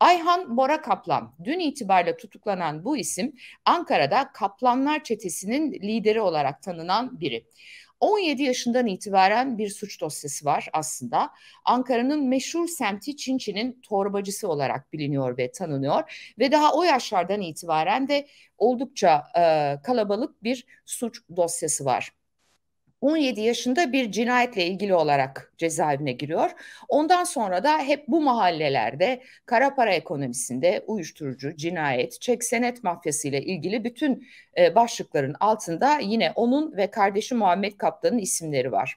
Ayhan Bora Kaplan, dün itibariyle tutuklanan bu isim Ankara'da Kaplanlar Çetesi'nin lideri olarak tanınan biri. 17 yaşından itibaren bir suç dosyası var aslında. Ankara'nın meşhur semti Çinçi'nin torbacısı olarak biliniyor ve tanınıyor ve daha o yaşlardan itibaren de oldukça e, kalabalık bir suç dosyası var. 17 yaşında bir cinayetle ilgili olarak cezaevine giriyor. Ondan sonra da hep bu mahallelerde kara para ekonomisinde uyuşturucu, cinayet, çek senet mafyası ile ilgili bütün e, başlıkların altında yine onun ve kardeşi Muhammed Kaplan'ın isimleri var.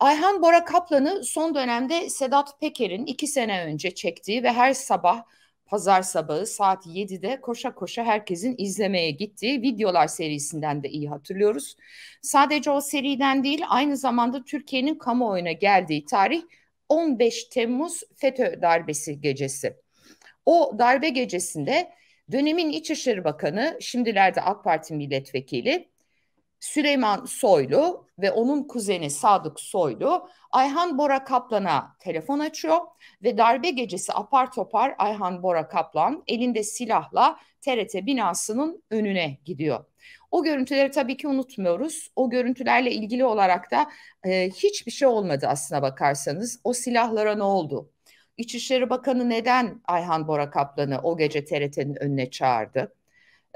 Ayhan Bora Kaplan'ı son dönemde Sedat Peker'in iki sene önce çektiği ve her sabah Pazar sabahı saat 7'de koşa koşa herkesin izlemeye gittiği videolar serisinden de iyi hatırlıyoruz. Sadece o seriden değil aynı zamanda Türkiye'nin kamuoyuna geldiği tarih 15 Temmuz FETÖ darbesi gecesi. O darbe gecesinde dönemin İçişleri Bakanı, şimdilerde AK Parti milletvekili Süleyman Soylu ve onun kuzeni Sadık Soylu Ayhan Bora Kaplan'a telefon açıyor ve darbe gecesi apar topar Ayhan Bora Kaplan elinde silahla TRT binasının önüne gidiyor. O görüntüleri tabii ki unutmuyoruz. O görüntülerle ilgili olarak da e, hiçbir şey olmadı aslına bakarsanız. O silahlara ne oldu? İçişleri Bakanı neden Ayhan Bora Kaplan'ı o gece TRT'nin önüne çağırdı?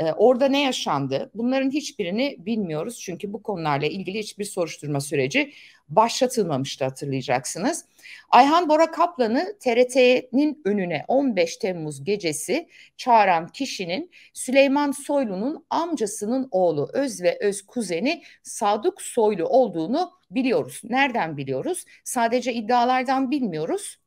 E, orada ne yaşandı? Bunların hiçbirini bilmiyoruz çünkü bu konularla ilgili hiçbir soruşturma süreci başlatılmamıştı hatırlayacaksınız. Ayhan Bora Kaplan'ı TRT'nin önüne 15 Temmuz gecesi çağıran kişinin Süleyman Soylu'nun amcasının oğlu öz ve öz kuzeni Sadık Soylu olduğunu biliyoruz. Nereden biliyoruz? Sadece iddialardan bilmiyoruz.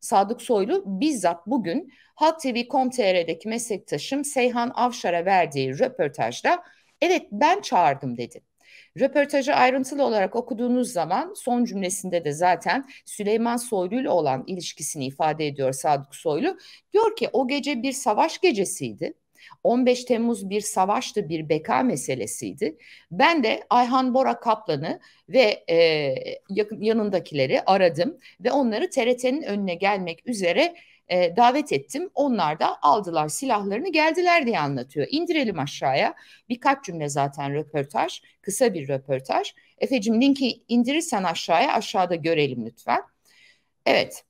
Sadık Soylu bizzat bugün Halk TV.com.tr'deki meslektaşım Seyhan Avşar'a verdiği röportajda evet ben çağırdım dedi. Röportajı ayrıntılı olarak okuduğunuz zaman son cümlesinde de zaten Süleyman Soylu ile olan ilişkisini ifade ediyor Sadık Soylu. Diyor ki o gece bir savaş gecesiydi. 15 Temmuz bir savaştı, bir beka meselesiydi. Ben de Ayhan Bora Kaplan'ı ve e, yanındakileri aradım ve onları TRT'nin önüne gelmek üzere e, davet ettim. Onlar da aldılar silahlarını geldiler diye anlatıyor. İndirelim aşağıya. Birkaç cümle zaten röportaj, kısa bir röportaj. Efe'cim linki indirirsen aşağıya, aşağıda görelim lütfen. Evet,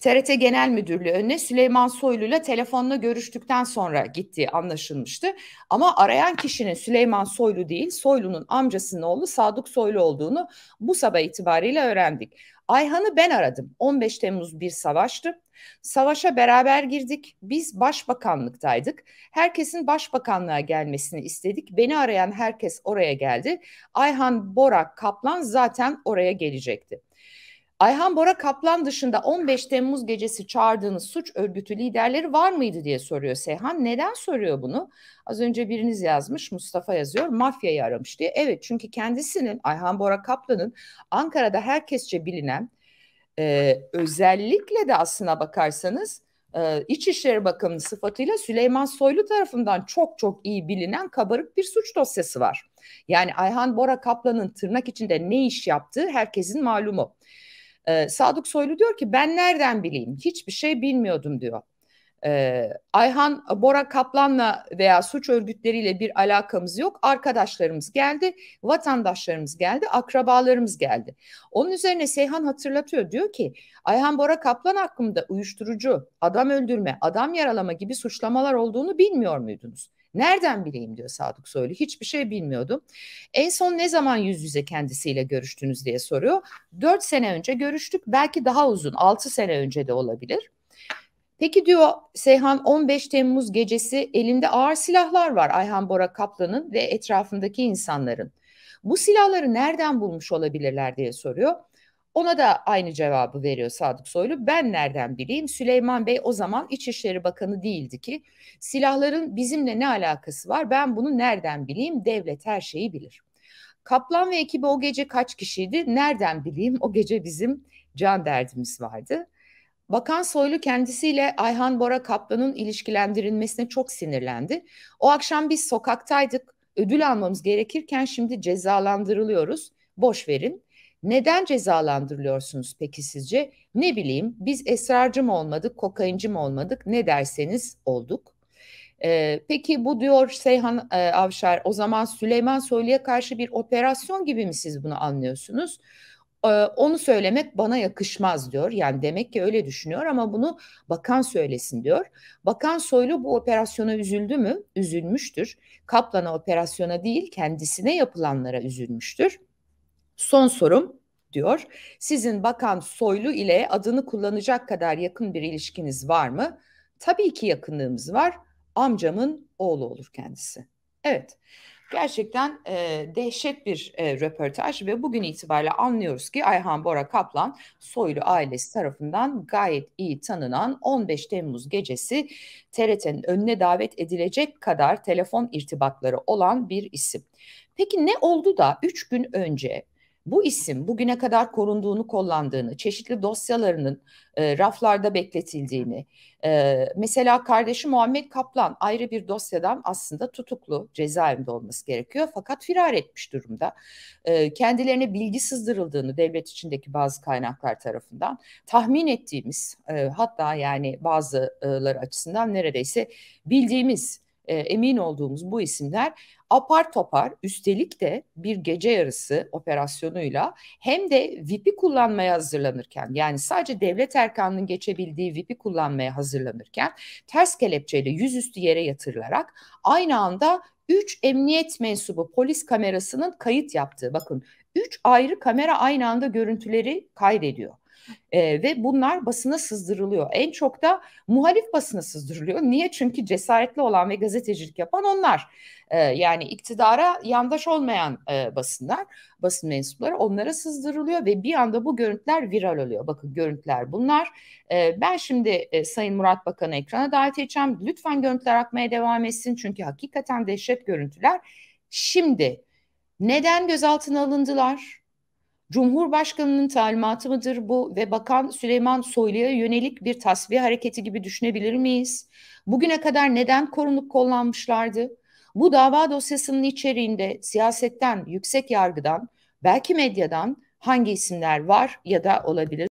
TRT Genel Müdürlüğü önüne Süleyman Soylu ile telefonla görüştükten sonra gittiği anlaşılmıştı. Ama arayan kişinin Süleyman Soylu değil, Soylu'nun amcasının oğlu Sadık Soylu olduğunu bu sabah itibariyle öğrendik. Ayhan'ı ben aradım. 15 Temmuz bir savaştı. Savaşa beraber girdik. Biz başbakanlıktaydık. Herkesin başbakanlığa gelmesini istedik. Beni arayan herkes oraya geldi. Ayhan Borak Kaplan zaten oraya gelecekti. Ayhan Bora Kaplan dışında 15 Temmuz gecesi çağırdığınız suç örgütü liderleri var mıydı diye soruyor Seyhan. Neden soruyor bunu? Az önce biriniz yazmış, Mustafa yazıyor, mafyayı aramış diye. Evet çünkü kendisinin Ayhan Bora Kaplan'ın Ankara'da herkesçe bilinen e, özellikle de aslına bakarsanız e, İçişleri Bakanı sıfatıyla Süleyman Soylu tarafından çok çok iyi bilinen kabarık bir suç dosyası var. Yani Ayhan Bora Kaplan'ın tırnak içinde ne iş yaptığı herkesin malumu. E, Sadık Soylu diyor ki ben nereden bileyim hiçbir şey bilmiyordum diyor. E, Ayhan Bora Kaplan'la veya suç örgütleriyle bir alakamız yok. Arkadaşlarımız geldi, vatandaşlarımız geldi, akrabalarımız geldi. Onun üzerine Seyhan hatırlatıyor diyor ki Ayhan Bora Kaplan hakkında uyuşturucu, adam öldürme, adam yaralama gibi suçlamalar olduğunu bilmiyor muydunuz? Nereden bileyim diyor Sadık Soylu. Hiçbir şey bilmiyordum. En son ne zaman yüz yüze kendisiyle görüştünüz diye soruyor. Dört sene önce görüştük. Belki daha uzun altı sene önce de olabilir. Peki diyor Seyhan 15 Temmuz gecesi elinde ağır silahlar var Ayhan Bora Kaplan'ın ve etrafındaki insanların. Bu silahları nereden bulmuş olabilirler diye soruyor. Ona da aynı cevabı veriyor Sadık Soylu. Ben nereden bileyim? Süleyman Bey o zaman İçişleri Bakanı değildi ki. Silahların bizimle ne alakası var? Ben bunu nereden bileyim? Devlet her şeyi bilir. Kaplan ve ekibi o gece kaç kişiydi? Nereden bileyim? O gece bizim can derdimiz vardı. Bakan Soylu kendisiyle Ayhan Bora Kaplan'ın ilişkilendirilmesine çok sinirlendi. O akşam biz sokaktaydık. Ödül almamız gerekirken şimdi cezalandırılıyoruz. Boş verin. Neden cezalandırılıyorsunuz peki sizce? Ne bileyim biz esrarcı mı olmadık, kokainci mi olmadık ne derseniz olduk. Ee, peki bu diyor Seyhan e, Avşar o zaman Süleyman Soylu'ya karşı bir operasyon gibi mi siz bunu anlıyorsunuz? Ee, onu söylemek bana yakışmaz diyor. Yani demek ki öyle düşünüyor ama bunu bakan söylesin diyor. Bakan Soylu bu operasyona üzüldü mü? Üzülmüştür. Kaplan'a operasyona değil kendisine yapılanlara üzülmüştür. Son sorum diyor. Sizin Bakan Soylu ile adını kullanacak kadar yakın bir ilişkiniz var mı? Tabii ki yakınlığımız var. Amcamın oğlu olur kendisi. Evet. Gerçekten e, dehşet bir e, röportaj ve bugün itibariyle anlıyoruz ki Ayhan Bora Kaplan Soylu ailesi tarafından gayet iyi tanınan 15 Temmuz gecesi TRT'nin önüne davet edilecek kadar telefon irtibatları olan bir isim. Peki ne oldu da 3 gün önce bu isim bugüne kadar korunduğunu kollandığını, çeşitli dosyalarının e, raflarda bekletildiğini, e, mesela kardeşi Muhammed Kaplan ayrı bir dosyadan aslında tutuklu cezaevinde olması gerekiyor fakat firar etmiş durumda. E, kendilerine bilgi sızdırıldığını devlet içindeki bazı kaynaklar tarafından tahmin ettiğimiz e, hatta yani bazıları açısından neredeyse bildiğimiz e, emin olduğumuz bu isimler apar topar üstelik de bir gece yarısı operasyonuyla hem de VIP'i kullanmaya hazırlanırken yani sadece devlet erkanının geçebildiği VIP'i kullanmaya hazırlanırken ters kelepçeyle yüzüstü yere yatırılarak aynı anda 3 emniyet mensubu polis kamerasının kayıt yaptığı bakın 3 ayrı kamera aynı anda görüntüleri kaydediyor. E, ve bunlar basına sızdırılıyor. En çok da muhalif basına sızdırılıyor. Niye? Çünkü cesaretli olan ve gazetecilik yapan onlar. E, yani iktidara yandaş olmayan e, basınlar, basın mensupları onlara sızdırılıyor ve bir anda bu görüntüler viral oluyor. Bakın görüntüler bunlar. E, ben şimdi e, Sayın Murat Bakan'ı ekrana davet edeceğim. Lütfen görüntüler akmaya devam etsin çünkü hakikaten dehşet görüntüler. Şimdi neden gözaltına alındılar? Cumhurbaşkanının talimatı mıdır bu ve Bakan Süleyman Soylu'ya yönelik bir tasfiye hareketi gibi düşünebilir miyiz? Bugüne kadar neden korunup kollanmışlardı? Bu dava dosyasının içeriğinde siyasetten, yüksek yargıdan, belki medyadan hangi isimler var ya da olabilir?